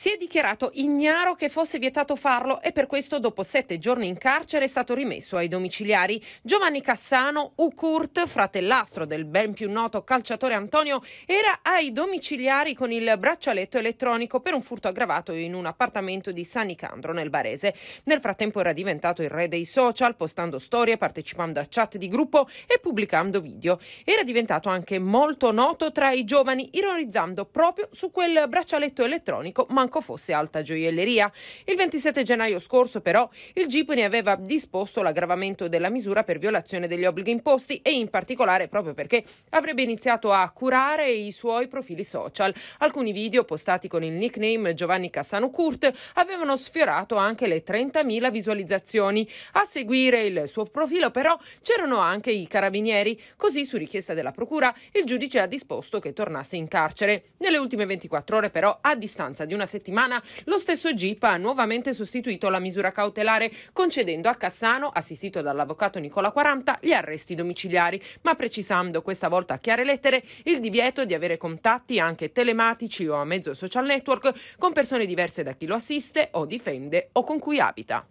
Si è dichiarato ignaro che fosse vietato farlo e per questo dopo sette giorni in carcere è stato rimesso ai domiciliari. Giovanni Cassano, Ucurt, fratellastro del ben più noto calciatore Antonio, era ai domiciliari con il braccialetto elettronico per un furto aggravato in un appartamento di San Nicandro nel Barese. Nel frattempo era diventato il re dei social, postando storie, partecipando a chat di gruppo e pubblicando video. Era diventato anche molto noto tra i giovani, ironizzando proprio su quel braccialetto elettronico mancato manco fosse alta gioielleria. Il 27 gennaio scorso, però, il GIP ne aveva disposto l'aggravamento della misura per violazione degli obblighi imposti e in particolare proprio perché avrebbe iniziato a curare i suoi profili social. Alcuni video postati con il nickname Giovanni Cassano Kurt avevano sfiorato anche le 30.000 visualizzazioni. A seguire il suo profilo però c'erano anche i carabinieri, così su richiesta della procura il giudice ha disposto che tornasse in carcere. Nelle ultime 24 ore però, a distanza di una settimana lo stesso GIP ha nuovamente sostituito la misura cautelare concedendo a Cassano, assistito dall'avvocato Nicola 40, gli arresti domiciliari, ma precisando questa volta a chiare lettere il divieto di avere contatti anche telematici o a mezzo social network con persone diverse da chi lo assiste o difende o con cui abita.